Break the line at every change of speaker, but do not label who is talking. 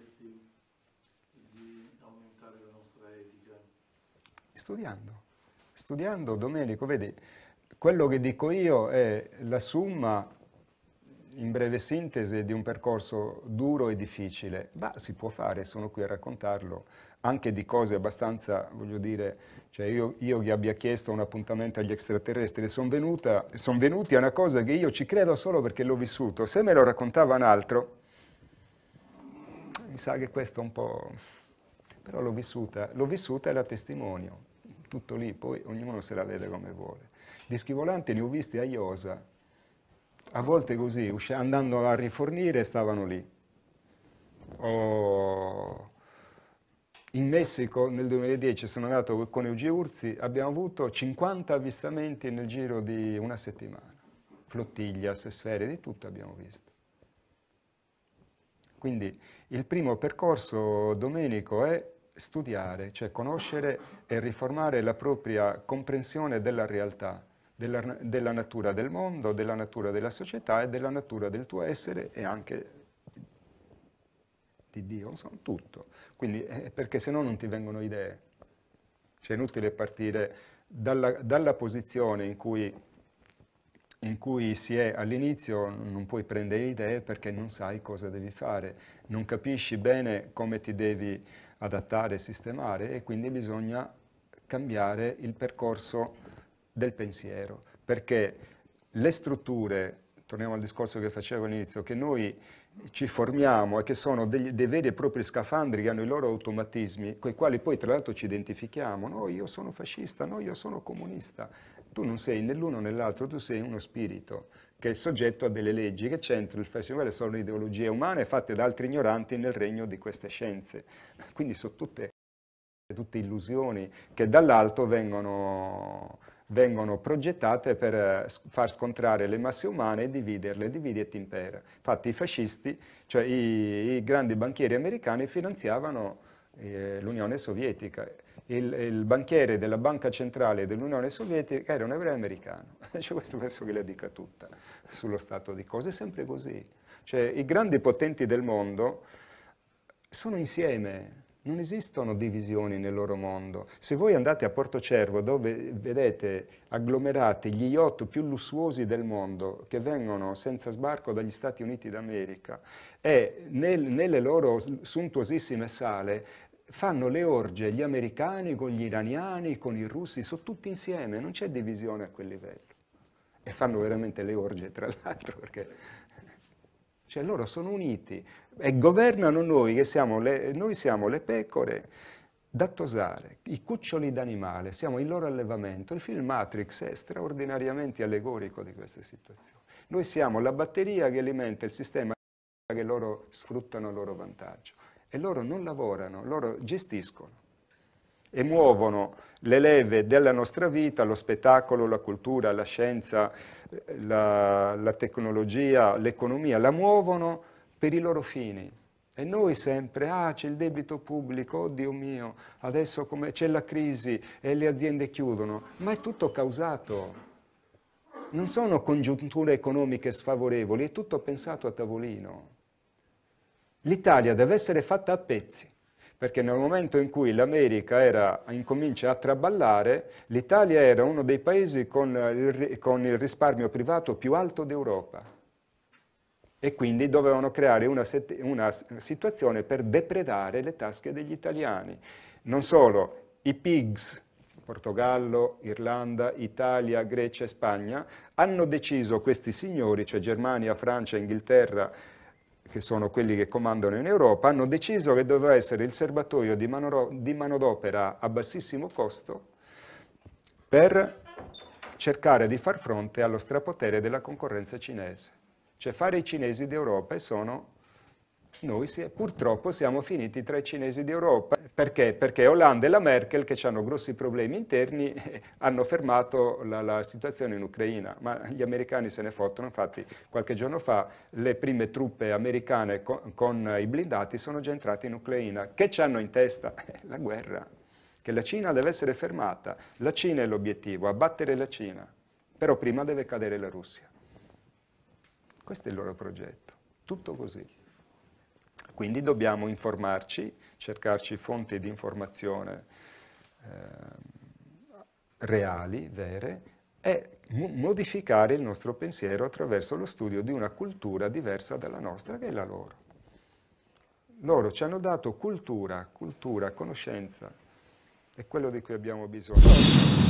chiesti di aumentare la nostra etica? Studiando. Studiando, Domenico, vedi, quello che dico io è la somma, in breve sintesi, di un percorso duro e difficile, ma si può fare, sono qui a raccontarlo, anche di cose abbastanza, voglio dire, cioè io, io gli abbia chiesto un appuntamento agli extraterrestri, sono son venuti a una cosa che io ci credo solo perché l'ho vissuto, se me lo raccontava un altro, mi sa che questo un po'... però l'ho vissuta, l'ho vissuta e la testimonio, tutto lì, poi ognuno se la vede come vuole. Dischi volanti li ho visti a Iosa, a volte così, andando a rifornire stavano lì. Oh. in Messico nel 2010 sono andato con Eugenio Urzi, abbiamo avuto 50 avvistamenti nel giro di una settimana, flottiglia, sfere, di tutto abbiamo visto. Quindi il primo percorso, Domenico, è studiare, cioè conoscere e riformare la propria comprensione della realtà, della, della, natura del mondo, della natura della società e della natura del tuo essere e anche di Dio, insomma, tutto. Quindi, eh, perché se no non ti vengono idee. Cioè è inutile partire dalla, dalla posizione in cui in cui si è all'inizio, non puoi prendere idee perché non sai cosa devi fare, non capisci bene come ti devi adattare e sistemare e quindi bisogna cambiare il percorso del pensiero, perché le strutture, torniamo al discorso che facevo all'inizio, che noi ci formiamo e che sono degli, dei veri e propri scafandri che hanno i loro automatismi, con i quali poi tra l'altro ci identifichiamo, no io sono fascista, no io sono comunista, tu non sei né l'uno né l'altro, tu sei uno spirito che è soggetto a delle leggi che c'entrano, il festival sono ideologie umane fatte da altri ignoranti nel regno di queste scienze. Quindi sono tutte, tutte illusioni che dall'alto vengono, vengono progettate per eh, far scontrare le masse umane e dividerle, dividi e ti impera. Infatti i fascisti, cioè i, i grandi banchieri americani finanziavano eh, l'Unione Sovietica il, il banchiere della banca centrale dell'Unione Sovietica era un ebreo americano. Cioè, questo penso che le dica tutta sullo stato di cose, è sempre così. Cioè, I grandi potenti del mondo sono insieme, non esistono divisioni nel loro mondo. Se voi andate a Porto Cervo dove vedete agglomerati gli yacht più lussuosi del mondo, che vengono senza sbarco dagli Stati Uniti d'America, e nel, nelle loro suntuosissime sale fanno le orge gli americani con gli iraniani, con i russi, sono tutti insieme, non c'è divisione a quel livello. E fanno veramente le orge, tra l'altro, perché cioè, loro sono uniti e governano noi, che siamo le, noi siamo le pecore da tosare, i cuccioli d'animale, siamo il loro allevamento. Il film Matrix è straordinariamente allegorico di queste situazioni. Noi siamo la batteria che alimenta il sistema che loro sfruttano a loro vantaggio e loro non lavorano, loro gestiscono e muovono le leve della nostra vita, lo spettacolo, la cultura, la scienza, la, la tecnologia, l'economia, la muovono per i loro fini. E noi sempre, ah c'è il debito pubblico, oh Dio mio, adesso c'è la crisi e le aziende chiudono, ma è tutto causato. Non sono congiunture economiche sfavorevoli, è tutto pensato a tavolino l'Italia deve essere fatta a pezzi, perché nel momento in cui l'America incomincia a traballare, l'Italia era uno dei paesi con il, con il risparmio privato più alto d'Europa e quindi dovevano creare una, una, situazione per depredare le tasche degli italiani. Non solo, i PIGS, Portogallo, Irlanda, Italia, Grecia e Spagna, hanno deciso questi signori, cioè Germania, Francia, Inghilterra, che sono quelli che comandano in Europa, hanno deciso che doveva essere il serbatoio di, manodopera a bassissimo costo per cercare di far fronte allo strapotere della concorrenza cinese. Cioè fare i cinesi d'Europa e sono noi si purtroppo siamo finiti tra i cinesi d'Europa. Perché? Perché Hollande e la Merkel, che hanno grossi problemi interni, hanno fermato la, la, situazione in Ucraina, ma gli americani se ne fottono. Infatti qualche giorno fa le prime truppe americane con, con i blindati sono già entrate in Ucraina. Che hanno in testa? Eh, la guerra, che la Cina deve essere fermata. La Cina è l'obiettivo, abbattere la Cina. Però prima deve cadere la Russia. Questo è il loro progetto, tutto così. Quindi dobbiamo informarci, cercarci fonti di informazione eh, reali, vere, e modificare il nostro pensiero attraverso lo studio di una cultura diversa dalla nostra, che è la loro. Loro ci hanno dato cultura, cultura, conoscenza, è quello di cui abbiamo bisogno.